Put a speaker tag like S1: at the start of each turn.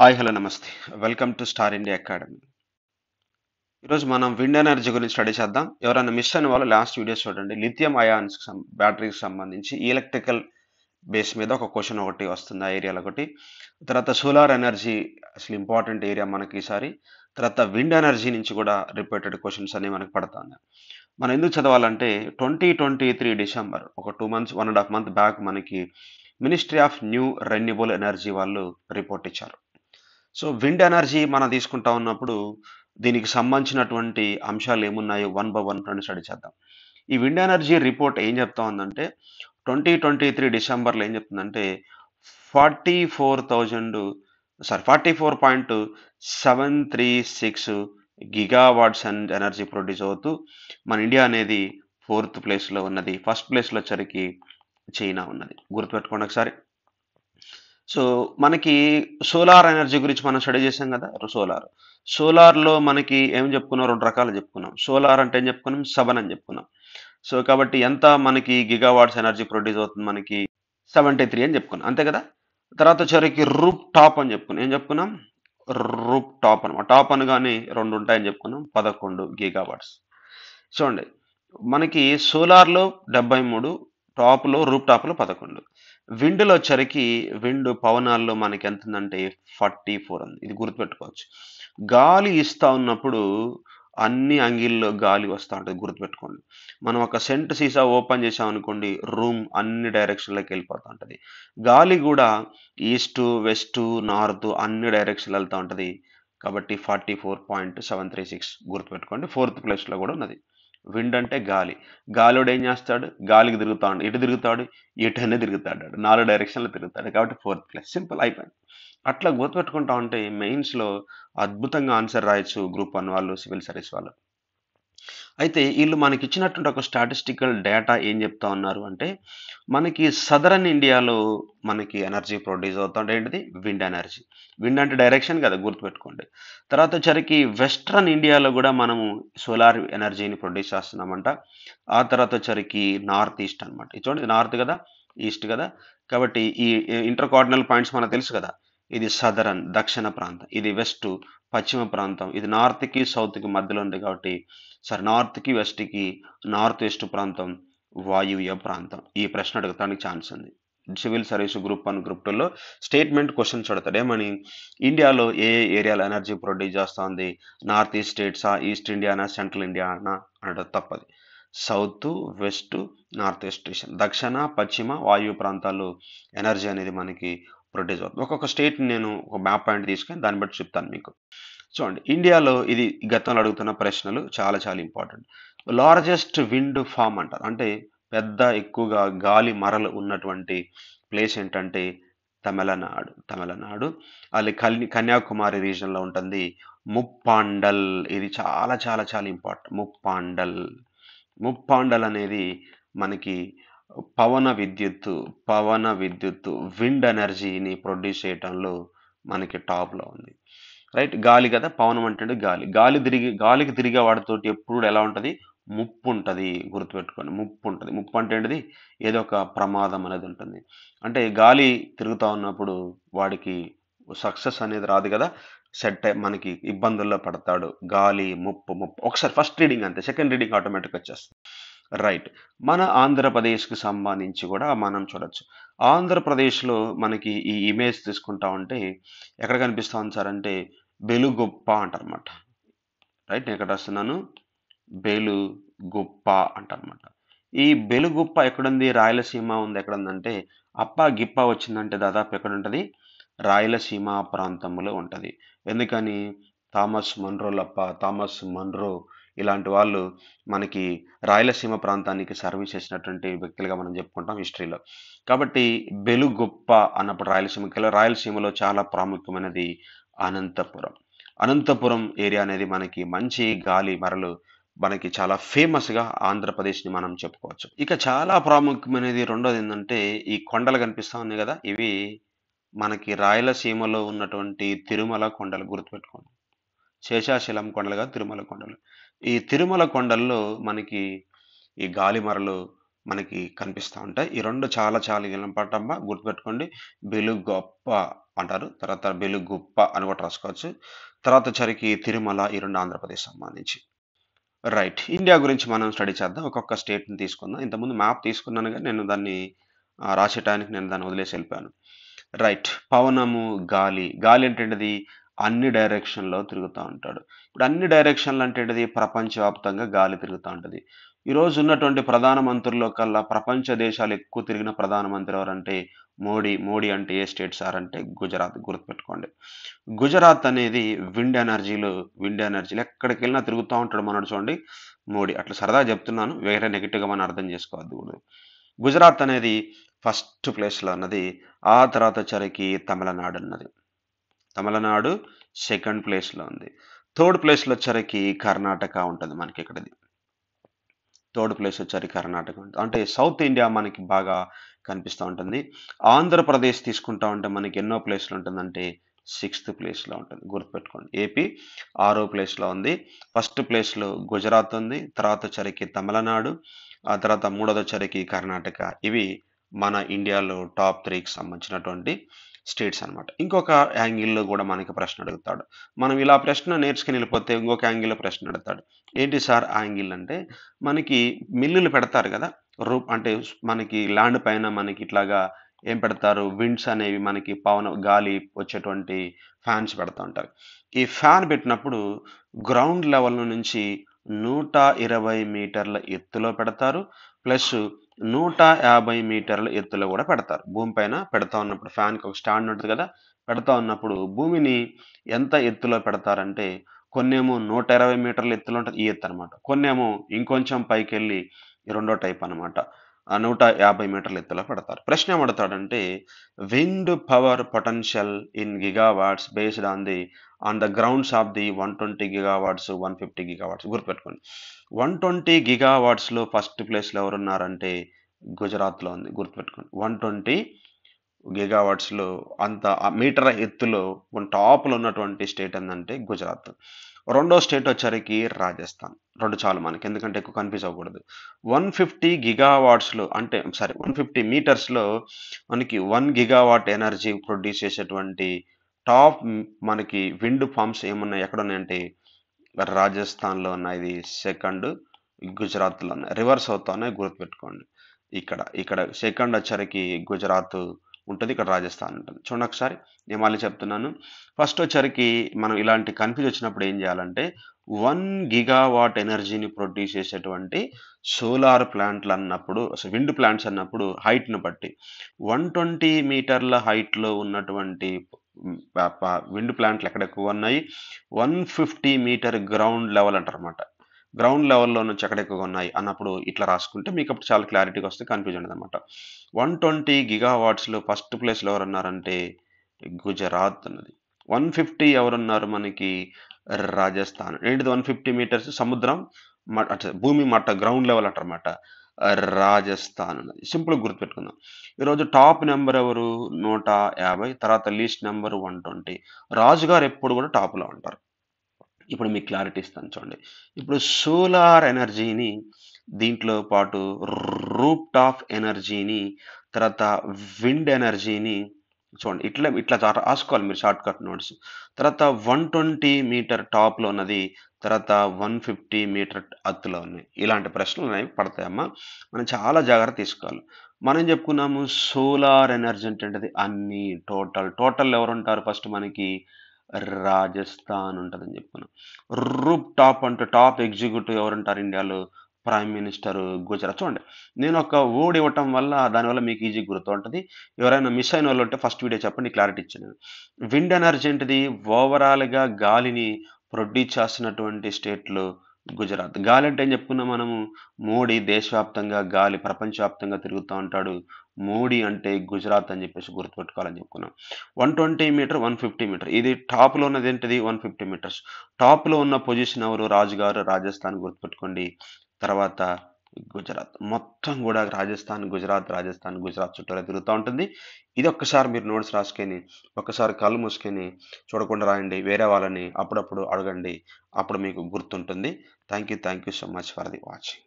S1: hi hello నమస్తే welcome to star India academy ఈరోజు మనం విండ్ ఎనర్జీ గురించి స్టడీ చేద్దాం ఎవరైనా మిస్ అయిన వాళ్ళు లాస్ట్ వీడియోస్ చూడండి లిథియం అయాన్స్ బ్యాటరీకి సంబంధించి ఎలక్ట్రికల్ బేస్ మీద ఒక క్వశ్చన్ ఒకటి వస్తుంది ఆ ఏరియాలో ఒకటి తర్వాత సోలార్ ఎనర్జీ అసలు ఇంపార్టెంట్ ఏరియా మనకి ఈసారి తర్వాత విండ్ ఎనర్జీ నుంచి కూడా రిపీటెడ్ క్వశ్చన్స్ అన్నీ మనకి పడుతుంది మనం ఎందుకు చదవాలంటే ట్వంటీ ట్వంటీ త్రీ డిసెంబర్ ఒక two months one and half month back మనకి ministry of new renewable energy వాళ్ళు రిపోర్ట్ ఇచ్చారు సో విండ్ ఎనర్జీ మనం తీసుకుంటా ఉన్నప్పుడు దీనికి సంబంధించినటువంటి అంశాలు ఏమున్నాయో one by one friend study చేద్దాం ఈ విండ్ ఎనర్జీ రిపోర్ట్ ఏం చెప్తా ఉందంటే ట్వంటీ ట్వంటీ త్రీ డిసెంబర్లో ఏం చెప్తుందంటే forty four thousand sorry forty four point seven three six gigawatts and energy produce అవుతూ మన ఇండియా అనేది ఫోర్త్ ప్లేస్లో ఉన్నది ఫస్ట్ ప్లేస్లో వచ్చరికి చైనా ఉన్నది గుర్తుపెట్టుకోండి ఒకసారి సో మనకి సోలార్ ఎనర్జీ గురించి మనం స్టడీ చేసాం కదా సోలార్ సోలార్లో మనకి ఏం చెప్పుకున్నాం రెండు రకాలు చెప్పుకున్నాం సోలార్ అంటే ఏం చెప్పుకున్నాం సెవెన్ అని చెప్పుకున్నాం సో కాబట్టి ఎంత మనకి గిగావాట్స్ ఎనర్జీ ప్రొడ్యూస్ అవుతుంది మనకి సెవెంటీ త్రీ అని చెప్పుకున్నాం అంతే కదా తర్వాత చివరికి రూప్ టాప్ అని చెప్పుకున్నాం ఏం చెప్పుకున్నాం రూప్ టాప్ అనమాట టాప్ అనగానే రెండు ఉంటాయని చెప్పుకున్నాం పదకొండు గిగావాట్స్ చూడండి మనకి సోలార్లో డెబ్బై మూడు టాప్లో రూప్ టాప్లో పదకొండు విండ్లో చరికి విండ్ పవనాల్లో మనకి ఎంత ఉందంటే ఫార్టీ ఫోర్ ఉంది ఇది గుర్తుపెట్టుకోవచ్చు గాలి ఇస్తూ ఉన్నప్పుడు అన్ని అంగిల్లో గాలి వస్తూ ఉంటుంది గుర్తుపెట్టుకోండి మనం ఒక సెంట్ సీసా ఓపెన్ చేసామనుకోండి రూమ్ అన్ని డైరెక్షన్లోకి వెళ్ళిపోతూ ఉంటుంది గాలి కూడా ఈస్ట్ వెస్ట్ నార్త్ అన్ని డైరెక్షన్లు వెళ్తూ ఉంటుంది కాబట్టి forty four point seven three six గుర్తుపెట్టుకోండి ఫోర్త్ ప్లేస్లో కూడా ఉన్నది విండ్ అంటే గాలి గాలిడు ఏం చేస్తాడు గాలికి తిరుగుతాడు ఎటు తిరుగుతాడు ఎటనే తిరుగుతాడు నాలుగు డైరెక్షన్లో తిరుగుతాడు కాబట్టి ఫోర్త్ క్లాస్ సింపుల్ అయిపోయింది అట్లా గుర్తుపెట్టుకుంటా ఉంటే మెయిన్స్లో అద్భుతంగా ఆన్సర్ రాయొచ్చు గ్రూప్ వన్ వాళ్ళు సివిల్ సర్వీస్ వాళ్ళు అయితే మనకి మనకిచ్చినటువంటి ఒక స్టాటిస్టికల్ డేటా ఏం చెప్తా ఉన్నారు అంటే మనకి సదరన్ ఇండియాలో మనకి ఎనర్జీ ప్రొడ్యూస్ అవుతుంటే ఏంటిది విండ్ ఎనర్జీ విండ్ అంటే డైరెక్షన్ కదా గుర్తుపెట్టుకోండి తర్వాత వచ్చరికి వెస్ట్రన్ ఇండియాలో కూడా మనము సోలార్ ఎనర్జీని ప్రొడ్యూస్ చేస్తున్నామంట ఆ తర్వాత వచ్చరికి నార్త్ ఈస్ట్ అనమాట చూడండి నార్త్ కదా ఈస్ట్ కదా కాబట్టి ఈ ఇంటర్ కార్డినల్ పాయింట్స్ మనకు తెలుసు కదా ఇది సదరన్ దక్షిణ ప్రాంతం ఇది వెస్ట్ పశ్చిమ ప్రాంతం ఇది నార్త్కి సౌత్కి మధ్యలో ఉంది కాబట్టి సార్ నార్త్కి వెస్ట్కి నార్త్ వెస్ట్ ప్రాంతం వాయువ్య ప్రాంతం ఈ ప్రశ్న అడగటానికి ఛాన్స్ ఉంది civil service group one group టూలో స్టేట్మెంట్ క్వశ్చన్స్ అడతాడు ఏమని ఇండియాలో ఏ ఏరియాలో ఎనర్జీ ప్రొడ్యూస్ చేస్తుంది నార్త్ ఈస్ట్ స్టేట్సా ఈస్ట్ ఇండియానా సెంట్రల్ ఇండియా అనా అనడం తప్పది సౌత్ వెస్ట్ నార్త్ ఈస్ట్ దక్షిణ పశ్చిమ వాయువు ప్రాంతాలు ఎనర్జీ అనేది మనకి రొటీస్ అవుతుంది ఒక్కొక్క స్టేట్ నేను ఒక మ్యాప్ పాయింట్ తీసుకొని దాన్ని బట్టి చెప్తాను మీకు చూడండి ఇండియాలో ఇది గతంలో అడుగుతున్న ప్రశ్నలు చాలా చాలా ఇంపార్టెంట్ లార్జెస్ట్ విండ్ ఫామ్ అంటారు అంటే పెద్ద ఎక్కువగా గాలి మరలు ఉన్నటువంటి ప్లేస్ ఏంటంటే తమిళనాడు తమిళనాడు అది కలి కన్యాకుమారి రీజన్లో ఉంటుంది ముప్పాండల్ ఇది చాలా చాలా చాలా ఇంపార్టెంట్ ముప్పాండల్ ముప్పాండల్ అనేది మనకి పవన విద్యుత్తు పవన విద్యుత్తు విండ్ ఎనర్జీని ప్రొడ్యూస్ చేయటంలో మనకి టాప్లో ఉంది రైట్ గాలి కదా పవనం అంటే గాలి గాలి తిరిగి గాలికి తిరిగే వాటితోటి ఎప్పుడు ఎలా ఉంటుంది ముప్పు ఉంటుంది గుర్తుపెట్టుకోండి ముప్పు ఉంటుంది ముప్పు అంటే ఏంటిది ఏదో ఒక ప్రమాదం అనేది ఉంటుంది అంటే గాలి తిరుగుతూ ఉన్నప్పుడు వాడికి సక్సెస్ అనేది రాదు కదా సెట్ మనకి ఇబ్బందుల్లో పడతాడు గాలి ముప్పు ముప్పు ఒకసారి ఫస్ట్ రీడింగ్ అంతే సెకండ్ రీడింగ్ ఆటోమేటిక్ వచ్చేస్తుంది రైట్ మన ఆంధ్రప్రదేశ్కి సంబంధించి కూడా మనం చూడవచ్చు ఆంధ్రప్రదేశ్లో మనకి ఈ ఇమేజ్ తీసుకుంటా ఉంటే ఎక్కడ కనిపిస్తూ ఉంది సార్ అంటే బెలుగొప్ప అంటారనమాట రైట్ నేను ఎక్కడ వస్తున్నాను బెలుగొప్ప అంటారనమాట ఈ బెలుగుప్ప ఎక్కడుంది రాయలసీమ ఉంది ఎక్కడుందంటే అప్ప గిప్ప వచ్చిందంటే దాదాపు ఎక్కడ ఉంటుంది రాయలసీమ ప్రాంతంలో ఉంటుంది ఎందుకని థామస్ మన్రోలప్ప థామస్ మన్రో ఇలాంటి వాళ్ళు మనకి రాయలసీమ ప్రాంతానికి సర్వీస్ చేసినటువంటి వ్యక్తులుగా మనం చెప్పుకుంటాం హిస్టరీలో కాబట్టి బెలుగొప్ప అన్నప్పుడు రాయలసీమకి రాయలసీమలో చాలా ప్రాముఖ్యమైనది అనంతపురం అనంతపురం ఏరియా అనేది మనకి మంచి గాలి మరలు మనకి చాలా ఫేమస్గా ఆంధ్రప్రదేశ్ని మనం చెప్పుకోవచ్చు ఇక చాలా ప్రాముఖ్యమైనది రెండోది ఏంటంటే ఈ కొండలు కనిపిస్తూ ఉన్నాయి కదా ఇవి మనకి రాయలసీమలో ఉన్నటువంటి తిరుమల కొండలు గుర్తుపెట్టుకోండి శేషాశలం కొండలుగా తిరుమల కొండలు ఈ తిరుమల కొండల్లో మనకి ఈ గాలిమరలు మనకి కనిపిస్తూ ఉంటాయి ఈ రెండు చాలా చాలా వినపడమ్మ గుర్తుపెట్టుకోండి గొప్ప అంటారు తర్వాత గుప్ప అని కూడా రాసుకోవచ్చు తర్వాత చరికి తిరుమల ఈ రెండు ఆంధ్రప్రదేశ్ సంబంధించి రైట్ ఇండియా గురించి మనం స్టడీ చేద్దాం ఒక్కొక్క స్టేట్ని తీసుకుందాం ఇంతకుముందు మ్యాప్ తీసుకున్నాను కానీ నేను దాన్ని రాసేటానికి నేను దాన్ని వదిలేసి వెళ్ళిపోయాను రైట్ పవనము గాలి గాలి ఏంటంటది అన్ని డైరెక్షన్లో తిరుగుతూ ఉంటాడు ఇప్పుడు అన్ని డైరెక్షన్లు అంటే ఏంటిది ప్రపంచవ్యాప్తంగా గాలి తిరుగుతూ ఉంటుంది ఈరోజు ఉన్నటువంటి ప్రధానమంత్రుల్లో కల్లా ప్రపంచ దేశాలు ఎక్కువ తిరిగిన ప్రధానమంత్రి ఎవరంటే మోడీ మోడీ అంటే ఏ స్టేట్ సార్ అంటే గుజరాత్ గుర్తుపెట్టుకోండి గుజరాత్ అనేది విండ్ ఎనర్జీలు విండ్ ఎనర్జీలు ఎక్కడికి వెళ్ళినా తిరుగుతూ ఉంటాడు మనం చూడండి మోడీ అట్లా సరదా చెప్తున్నాను వేరే నెగిటివ్గా మనం అర్థం చేసుకోవద్దు గుజరాత్ అనేది ఫస్ట్ ప్లేస్లో ఉన్నది ఆ తర్వాత చరికి తమిళనాడు అన్నది తమిళనాడు సెకండ్ ప్లేస్లో ఉంది థర్డ్ ప్లేస్లో వచ్చరికి కర్ణాటక ఉంటుంది మనకి ఇక్కడది థర్డ్ ప్లేస్ వచ్చరికి కర్ణాటక ఉంటుంది అంటే సౌత్ ఇండియా మనకి బాగా కనిపిస్తూ ఉంటుంది ఆంధ్రప్రదేశ్ తీసుకుంటా ఉంటే మనకి ఎన్నో ప్లేస్లు ఉంటుందంటే సిక్స్త్ ప్లేస్లో ఉంటుంది గుర్తుపెట్టుకోండి ఏపీ ఆరో ప్లేస్లో ఉంది ఫస్ట్ ప్లేస్లో గుజరాత్ ఉంది తర్వాత వచ్చరికి తమిళనాడు ఆ తర్వాత మూడోదో చరికి కర్ణాటక ఇవి మన ఇండియాలో టాప్ త్రీకి సంబంధించినటువంటి స్టేట్స్ అనమాట ఇంకొక యాంగిల్లో కూడా మనకి ప్రశ్న అడుగుతాడు మనం ఇలా ప్రశ్న నేర్చుకుని వెళ్ళిపోతే ఇంకొక యాంగిల్లో ప్రశ్న అడుగుతాడు ఏంటి సార్ యాంగిల్ అంటే మనకి మిల్లులు పెడతారు కదా రూప్ అంటే మనకి ల్యాండ్ పైన మనకి ఇట్లాగా ఏం పెడతారు విండ్స్ అనేవి మనకి పవన గాలి వచ్చేటువంటి ఫ్యాన్స్ పెడతా ఉంటారు ఈ ఫ్యాన్ పెట్టినప్పుడు గ్రౌండ్ లెవెల్ నుంచి నూట ఇరవై మీటర్ల ఎత్తులో పెడతారు ప్లస్ నూట యాభై మీటర్ల ఎత్తులో కూడా పెడతారు భూమిపైన పెడతా ఉన్నప్పుడు ఫ్యాన్కి ఒక స్టాండ్ ఉంటుంది కదా పెడతా ఉన్నప్పుడు భూమిని ఎంత ఎత్తులో పెడతారంటే కొన్నేమో నూట ఇరవై మీటర్ల ఎత్తులో ఉంటుంది ఈ ఎత్తు అనమాట కొన్నేమో ఇంకొంచెం పైకి వెళ్ళి రెండో టైప్ అనమాట నూట యాభై మీటర్ల ఎత్తులో పెడతారు ప్రశ్న ఏమడతాడంటే wind power potential in gigawatts based on the on the grounds of the one twenty gigawatts one fifty gigawatts గుర్తుపెట్టుకోండి వన్ ట్వంటీ గిగావాట్స్లో ఫస్ట్ ప్లేస్లో ఎవరున్నారంటే గుజరాత్లో ఉంది గుర్తుపెట్టుకోండి వన్ ట్వంటీ గిగావాట్స్లో అంత మీటర్ ఎత్తులో టాప్లో ఉన్నటువంటి స్టేట్ ఏంటంటే గుజరాత్ రెండో స్టేట్ వచ్చరికి రాజస్థాన్ రెండు చాలు మనకి ఎందుకంటే ఎక్కువ కన్ఫ్యూజ్ అవ్వకూడదు వన్ ఫిఫ్టీ గిగావాట్స్లో అంటే సారీ వన్ ఫిఫ్టీ మీటర్స్లో మనకి వన్ గిగావాట్ ఎనర్జీ ప్రొడ్యూస్ చేసేటువంటి టాప్ మనకి విండ్ ఫామ్స్ ఏమున్నాయి ఎక్కడ ఉన్నాయంటే రాజస్థాన్లో ఉన్నాయి ఇది సెకండ్ గుజరాత్లో ఉన్నాయి రివర్స్ అవుతా ఉన్నాయి గుర్తుపెట్టుకోండి ఇక్కడ ఇక్కడ సెకండ్ వచ్చరికి గుజరాత్ ఉంటుంది ఇక్కడ రాజస్థాన్ ఉంటుంది చూడండి ఒకసారి నేను మళ్ళీ చెప్తున్నాను ఫస్ట్ వచ్చరికి మనం ఇలాంటి కన్ఫ్యూజ్ వచ్చినప్పుడు ఏం చేయాలంటే వన్ గిగావాట్ ఎనర్జీని ప్రొడ్యూస్ చేసేటువంటి సోలార్ ప్లాంట్లు అన్నప్పుడు విండ్ ప్లాంట్స్ అన్నప్పుడు హైట్ను బట్టి వన్ ట్వంటీ మీటర్ల హైట్లో ఉన్నటువంటి విండ్ ప్లాంట్లు ఎక్కడ ఎక్కువ ఉన్నాయి one fifty meter ground level అంటారు గ్రౌండ్ లెవెల్లో నుంచి ఎక్కడ ఎక్కువగా ఉన్నాయి అన్నప్పుడు ఇట్లా రాసుకుంటే మీకు అప్పుడు చాలా క్లారిటీగా వస్తే కన్ఫ్యూజన్ ఉండదు అనమాట వన్ ట్వంటీ గిగావాట్స్లో ఫస్ట్ ప్లేస్లో ఉన్నారంటే గుజరాత్ అన్నది వన్ ఫిఫ్టీ ఎవరున్నారు మనకి రాజస్థాన్ ఏంటిది వన్ ఫిఫ్టీ మీటర్స్ సముద్రం భూమి మట్ట గ్రౌండ్ లెవెల్ అంటారన్నమాట రాజస్థాన్ అన్నది సింపుల్గా గుర్తుపెట్టుకుందాం ఈరోజు టాప్ నెంబర్ ఎవరు నూట యాభై తర్వాత లీస్ట్ నెంబర్ వన్ ట్వంటీ రాజుగారు ఎప్పుడు కూడా టాప్లో ఉంటారు ఇప్పుడు మీకు క్లారిటీ ఇస్తాను చూడండి ఇప్పుడు సోలార్ ఎనర్జీని దీంట్లో పాటు రూప్ టాప్ ఎనర్జీని తర్వాత విండ్ ఎనర్జీని చూడండి ఇట్లా ఇట్లా రాసుకోవాలి మీరు షార్ట్ కట్ నోట్స్ తర్వాత వన్ ట్వంటీ మీటర్ టాప్లో ఉన్నది తర్వాత వన్ ఫిఫ్టీ మీటర్ అత్తులో ఉన్నాయి ఇలాంటి ప్రశ్నలు అనేవి పడతాయమ్మా మనం చాలా జాగ్రత్త తీసుకోవాలి మనం చెప్పుకున్నాము సోలార్ ఎనర్జీ అంటే అన్ని టోటల్ టోటల్ ఎవరు ఉంటారు ఫస్ట్ మనకి రాజస్థాన్ ఉంటుందని చెప్పాను రూప్ టాప్ అంటే టాప్ ఎగ్జిక్యూటివ్ ఎవరుంటారు ఇండియాలో ప్రైమ్ మినిస్టర్ గుజరాత్ చూడండి నేను ఒక ఓడి ఇవ్వటం వల్ల దానివల్ల మీకు ఈజీ గుర్తు ఉంటుంది ఎవరైనా మిస్ అయిన వాళ్ళు ఉంటే ఫస్ట్ వీడియో చెప్పండి క్లారిటీ ఇచ్చాను విండ్ ఎనర్జీ ఏంటిది ఓవరాల్గా గాలిని ప్రొడ్యూస్ చేస్తున్నటువంటి స్టేట్లు గుజరాత్ గాలి అంటే ఏం చెప్పుకున్నాం మనము మోడీ దేశవ్యాప్తంగా గాలి ప్రపంచవ్యాప్తంగా తిరుగుతూ ఉంటాడు మూడి అంటే గుజరాత్ అని చెప్పేసి గుర్తుపెట్టుకోవాలని చెప్పుకున్నాం one twenty meter one fifty meter ఇది టాప్లో ఉన్నది ఏంటిది వన్ ఫిఫ్టీ మీటర్స్ టాప్లో ఉన్న పొజిషన్ ఎవరు రాజుగారు రాజస్థాన్ గుర్తుపెట్టుకోండి తర్వాత గుజరాత్ మొత్తం కూడా రాజస్థాన్ గుజరాత్ రాజస్థాన్ గుజరాత్ చుట్టూ తిరుగుతూ ఉంటుంది ఇది ఒక్కసారి మీరు నోట్స్ రాసుకొని ఒక్కసారి కళ్ళు మూసుకొని చూడకుండా రాయండి వేరే వాళ్ళని అప్పుడప్పుడు అడగండి అప్పుడు మీకు గుర్తుంటుంది thank you thank you so much for the watching